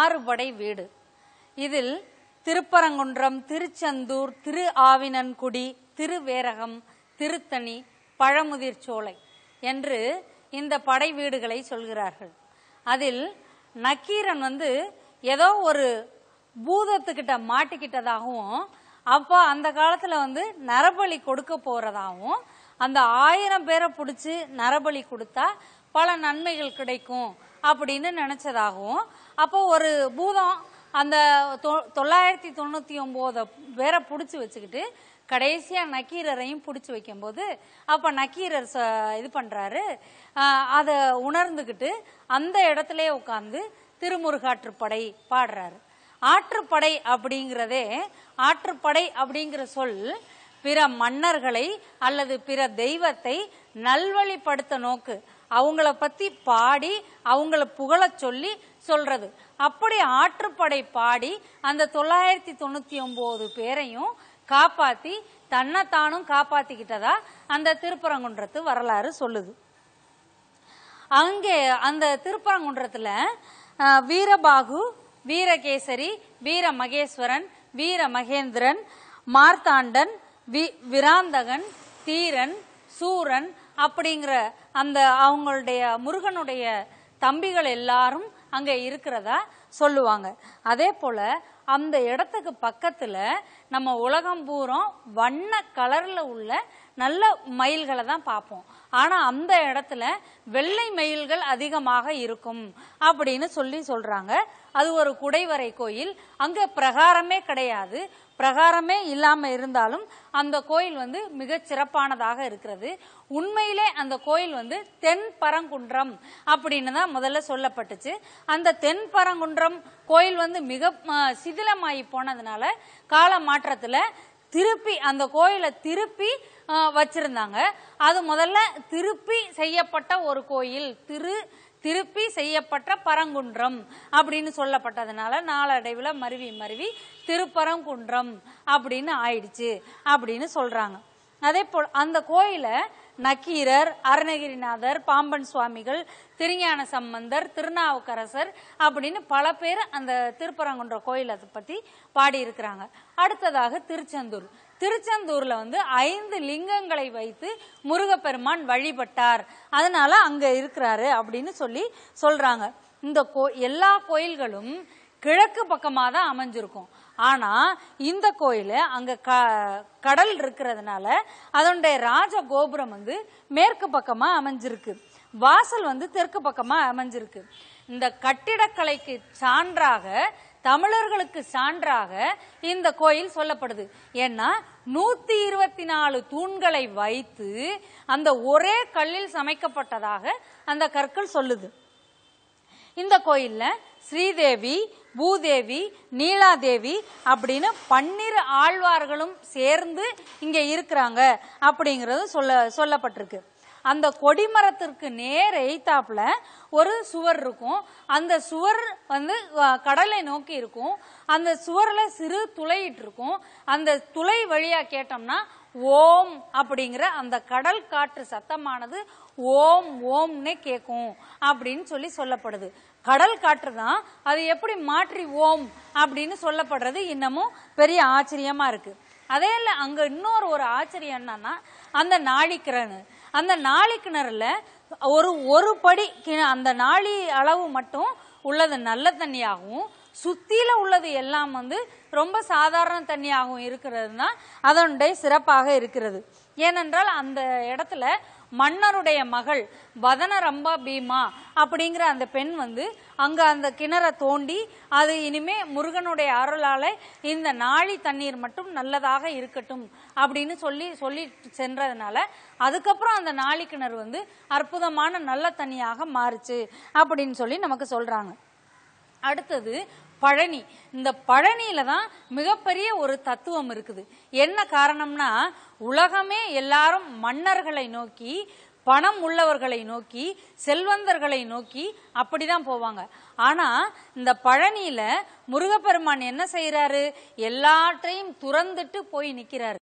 ஆறுபடை வீடு இதில் திருப்பரங்குன்றம் திருச்செந்தூர் திரு ஆவினன்குடி திருவேரகம் திருத்தணி பழமுதிர்ச்சோலை என்று இந்த படை வீடுகளை சொல்கிறார்கள் அதில் நக்கீரன் வந்து ஏதோ ஒரு பூதத்துக்கிட்ட மாட்டிக்கிட்டதாகவும் அப்போ அந்த காலத்தில் வந்து நரபலி கொடுக்க போகிறதாகவும் அந்த ஆயிரம் பேரை பிடிச்சி நரபலி கொடுத்தா பல நன்மைகள் கிடைக்கும் அப்படின்னு நினச்சதாகவும் அப்போ ஒரு பூதம் அந்த தொள்ளாயிரத்தி தொண்ணூற்றி ஒம்போதை பேரை பிடிச்சி வச்சுக்கிட்டு கடைசியாக நக்கீரரையும் பிடிச்சி வைக்கும்போது அப்போ நக்கீரர் இது பண்ணுறாரு அதை உணர்ந்துக்கிட்டு அந்த இடத்துல உட்காந்து திருமுருகாற்றுப்படை பாடுறாரு ஆற்றுப்படை அப்படிங்கிறதே ஆற்றுப்படை அப்படிங்கிற சொல் பிற மன்னர்களை அல்லது பிற தெய்வத்தை நல்வழிப்படுத்த நோக்கு அவங்கள பத்தி பாடி அவங்கள புகழ சொல்லி சொல்றது அப்படி ஆற்றுப்படை பாடி அந்த தொள்ளாயிரத்தி தொண்ணூத்தி ஒன்பது பேரையும் காப்பாத்தி தன்னைத்தானும் காப்பாத்திக்கிட்டதா அந்த திருப்பரங்குன்றத்து வரலாறு சொல்லுது அங்கே அந்த திருப்பரங்குன்றத்துல வீரபாகு வீரகேசரி வீர மகேஸ்வரன் வீர மகேந்திரன் மார்த்தாண்டன் விராந்தகன் தீரன் சூரன் அப்படிங்கிற அந்த அவங்களுடைய முருகனுடைய தம்பிகள் எல்லாரும் அங்க இருக்கிறதா சொல்லுவாங்க அதே போல அந்த இடத்துக்கு பக்கத்துல நம்ம உலகம் பூரம் வண்ண கலர்ல உள்ள நல்ல மயில்களை தான் பார்ப்போம் ஆனா அந்த இடத்துல வெள்ளை மயில்கள் அதிகமாக இருக்கும் அப்படின்னு சொல்லி சொல்றாங்க அது ஒரு குடைவரை கோயில் அங்க பிரகாரமே கிடையாது பிரகாரமே இல்லாமல் இருந்தாலும் அந்த கோயில் வந்து மிக சிறப்பானதாக இருக்கிறது உண்மையிலே அந்த கோயில் வந்து தென் பரங்குன்றம் அப்படின்னு தான் முதல்ல சொல்லப்பட்டுச்சு அந்த தென் பரங்குன்றம் கோயில் வந்து மிக சிதிலமாகி போனதுனால கால மாற்றத்தில் திருப்பி அந்த கோயிலை திருப்பி வச்சிருந்தாங்க அது முதல்ல திருப்பி செய்யப்பட்ட ஒரு கோயில் திரு திருப்பி செய்யப்பட்ட பரங்குன்றம் அப்படின்னு சொல்லப்பட்டதுனால நாளடைவில் மருவி மருவி திருப்பரங்குன்றம் அப்படின்னு ஆயிடுச்சு அப்படின்னு சொல்றாங்க அதே போல் அந்த கோயிலை நக்கீரர் அருணகிரிநாதர் பாம்பன் சுவாமிகள் திருஞான சம்பந்தர் திருநாவுக்கரசர் அப்படின்னு பல பேர் அந்த திருப்பரங்குன்ற கோயிலை பற்றி பாடியிருக்கிறாங்க அடுத்ததாக திருச்செந்தூர் திருச்செந்தூர்ல வந்து ஐந்து லிங்கங்களை வைத்து முருகப்பெருமான் வழிபட்டார் அதனால அங்க இருக்கிறாரு அப்படின்னு சொல்லி சொல்றாங்க இந்த கோ எல்லா கோயில்களும் கிழக்கு பக்கமாக தான் அமைஞ்சிருக்கும் ஆனால் இந்த கோயில் அங்கே க கடல் இருக்கிறதுனால அதனுடைய ராஜ கோபுரம் வந்து மேற்கு பக்கமாக அமைஞ்சிருக்கு வாசல் வந்து தெற்கு பக்கமாக அமைஞ்சிருக்கு இந்த கட்டிடக்கலைக்கு சான்றாக தமிழர்களுக்கு சான்றாக இந்த கோயில் சொல்லப்படுது ஏன்னா நூத்தி இருபத்தி நாலு தூண்களை வைத்து அந்த ஒரே கல்லில் சமைக்கப்பட்டதாக அந்த கற்கள் சொல்லுது இந்த கோயில்ல ஸ்ரீதேவி பூதேவி நீலாதேவி அப்படின்னு பன்னிரு ஆழ்வார்களும் சேர்ந்து இங்க இருக்கிறாங்க அப்படிங்கறது சொல்ல சொல்லப்பட்டிருக்கு அந்த கொடிமரத்திற்கு நேர் எய்த்தாப்புல ஒரு சுவர் இருக்கும் அந்த சுவர் வந்து கடலை நோக்கி இருக்கும் அந்த சுவரில் சிறு துளையிட்டு இருக்கும் அந்த துளை வழியா கேட்டோம்னா ஓம் அப்படிங்கிற அந்த கடல் காற்று சத்தமானது ஓம் ஓம்னு கேட்கும் அப்படின்னு சொல்லி சொல்லப்படுது கடல் காற்று தான் அது எப்படி மாற்றி ஓம் அப்படின்னு சொல்லப்படுறது இன்னமும் பெரிய ஆச்சரியமா இருக்கு அதே இல்லை அங்க இன்னொரு ஒரு ஆச்சரியம் என்னன்னா அந்த நாழிக்கிறன்னு அந்த நாளி கிணறுல ஒரு ஒரு படி அந்த நாளி அளவு மட்டும் உள்ளது நல்ல தண்ணியாகவும் சுத்தியில உள்ளது எல்லாம் வந்து ரொம்ப சாதாரண தண்ணியாகவும் இருக்கிறது தான் அதனுடைய சிறப்பாக இருக்கிறது ஏனென்றால் அந்த இடத்துல மன்னருடைய மகள் வதன ரம்பா பீமா அப்படிங்கிற அந்த பெண் வந்து அங்கே அந்த கிணற தோண்டி அது இனிமே முருகனுடைய அருளால் இந்த நாழி தண்ணீர் மட்டும் நல்லதாக இருக்கட்டும் அப்படின்னு சொல்லி சொல்லி சென்றதுனால அதுக்கப்புறம் அந்த நாழி கிணறு வந்து அற்புதமான நல்ல தண்ணியாக மாறுச்சு அப்படின்னு சொல்லி நமக்கு சொல்கிறாங்க அடுத்தது பழனி இந்த பழனியில தான் மிகப்பெரிய ஒரு தத்துவம் இருக்குது என்ன காரணம்னா உலகமே எல்லாரும் மன்னர்களை நோக்கி பணம் உள்ளவர்களை நோக்கி செல்வந்தர்களை நோக்கி அப்படிதான் போவாங்க ஆனா இந்த பழனியில முருகப்பெருமான் என்ன செய்யறாரு எல்லாற்றையும் துறந்துட்டு போய் நிக்கிறாரு